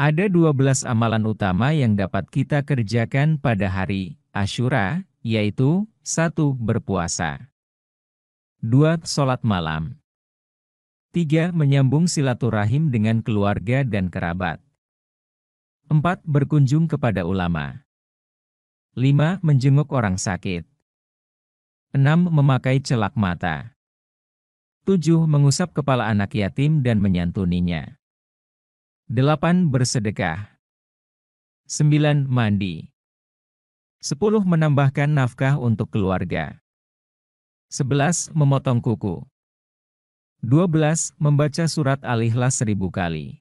Ada 12 amalan utama yang dapat kita kerjakan pada hari Ashura, yaitu 1. Berpuasa 2. Sholat malam 3. Menyambung silaturahim dengan keluarga dan kerabat 4. Berkunjung kepada ulama 5. Menjenguk orang sakit 6. Memakai celak mata 7. Mengusap kepala anak yatim dan menyantuninya 8. Bersedekah 9. Mandi 10. Menambahkan nafkah untuk keluarga 11. Memotong kuku 12. Membaca surat Al-Ikhlas seribu kali